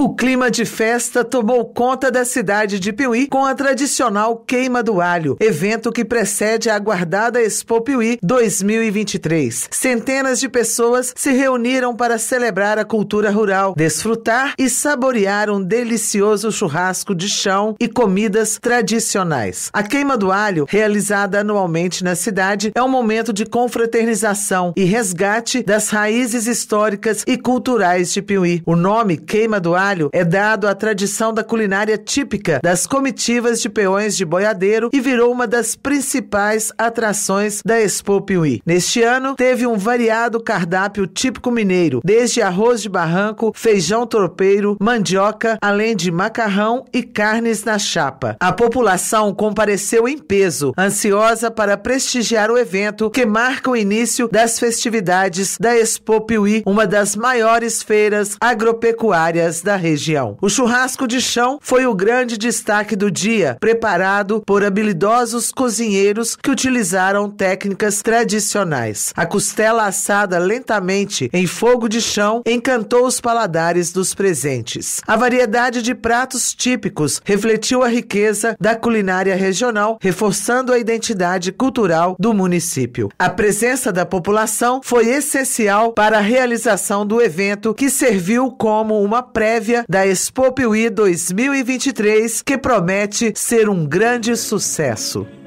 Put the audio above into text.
O clima de festa tomou conta da cidade de Piuí com a tradicional Queima do Alho, evento que precede a aguardada Expo Piuí 2023. Centenas de pessoas se reuniram para celebrar a cultura rural, desfrutar e saborear um delicioso churrasco de chão e comidas tradicionais. A Queima do Alho, realizada anualmente na cidade, é um momento de confraternização e resgate das raízes históricas e culturais de Piuí. O nome Queima do Alho trabalho é dado à tradição da culinária típica das comitivas de peões de boiadeiro e virou uma das principais atrações da Expo Piuí. Neste ano, teve um variado cardápio típico mineiro, desde arroz de barranco, feijão tropeiro, mandioca, além de macarrão e carnes na chapa. A população compareceu em peso, ansiosa para prestigiar o evento que marca o início das festividades da Expo Piuí, uma das maiores feiras agropecuárias da região. O churrasco de chão foi o grande destaque do dia, preparado por habilidosos cozinheiros que utilizaram técnicas tradicionais. A costela assada lentamente em fogo de chão encantou os paladares dos presentes. A variedade de pratos típicos refletiu a riqueza da culinária regional, reforçando a identidade cultural do município. A presença da população foi essencial para a realização do evento, que serviu como uma prévia prévia da Expo Piuí 2023, que promete ser um grande sucesso.